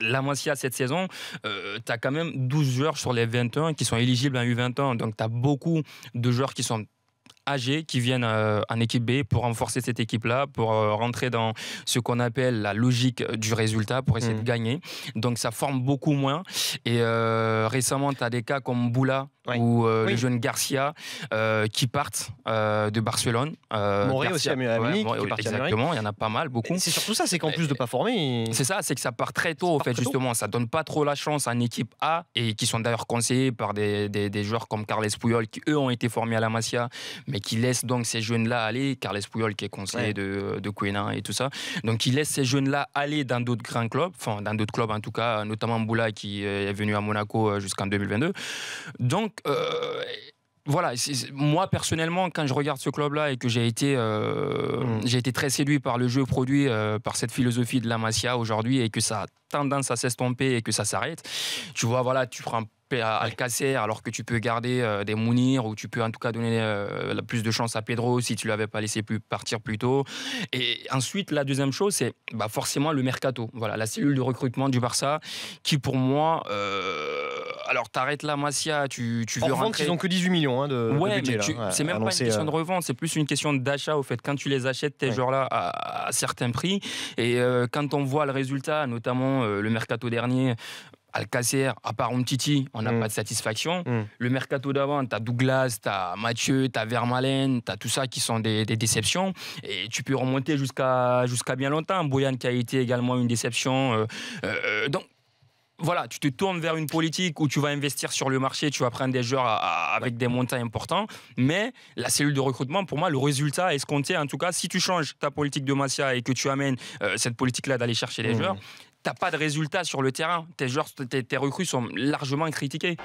La moitié à cette saison, euh, tu as quand même 12 joueurs sur les 21 qui sont éligibles à u ans. Donc, tu as beaucoup de joueurs qui sont âgés qui viennent euh, en équipe B pour renforcer cette équipe-là, pour euh, rentrer dans ce qu'on appelle la logique du résultat, pour essayer mm. de gagner. Donc ça forme beaucoup moins. Et récemment, tu as des cas comme Boula ou euh, les jeunes Garcia euh, qui partent euh, de Barcelone. Moré aussi à Munich. exactement, il y en a pas mal, beaucoup. C'est surtout ça, c'est qu'en plus de pas former. C'est ça, c'est que ça part très tôt, en fait, justement. Ça donne pas trop la chance à une équipe A, et qui sont d'ailleurs conseillés par des, des, joueurs comme Carles Puyol, qui eux ont été formés à la Masia, mais qui laissent donc ces jeunes-là aller. Carles Puyol qui est conseiller de, de et tout ça. Donc, ils laissent ces jeunes-là aller dans d'autres grands clubs, enfin, dans d'autres clubs en tout cas, notamment Mboula qui est venu à Monaco jusqu'en 2022. Donc, euh, voilà, moi personnellement, quand je regarde ce club-là et que j'ai été, euh, mmh. j'ai été très séduit par le jeu produit, euh, par cette philosophie de la aujourd'hui et que ça a tendance à s'estomper et que ça s'arrête, tu vois, voilà, tu prends Alcacer, alors que tu peux garder euh, des Mounir ou tu peux en tout cas donner euh, plus de chance à Pedro si tu l'avais pas laissé plus partir plus tôt. Et ensuite, la deuxième chose, c'est bah, forcément le mercato. Voilà, la cellule de recrutement du Barça, qui pour moi, euh, alors t'arrêtes là, Masia, tu, tu veux en rentrer. ils ont que 18 millions hein, de, ouais, c'est même pas une question de revente, c'est plus une question d'achat au fait. Quand tu les achètes tes joueurs-là à, certains prix et quand on voit le résultat, notamment le mercato dernier Alcacer, à part Umtiti, on n'a mm. pas de satisfaction. Mm. Le mercato d'avant, tu as Douglas, tu as Mathieu, tu as Vermalen, tu as tout ça qui sont des, déceptions. Et tu peux remonter jusqu'à jusqu'à bien longtemps. Boyan qui a été également une déception. Euh, euh, donc, voilà, tu te tournes vers une politique où tu vas investir sur le marché, tu vas prendre des joueurs avec des montants importants, mais la cellule de recrutement, pour moi, le résultat est escompté, en tout cas, si tu changes ta politique de Massia et que tu amènes euh, cette politique-là d'aller chercher des mm. joueurs, t'as pas de résultats sur le terrain. Tes joueurs, tes, recrues sont largement critiqués.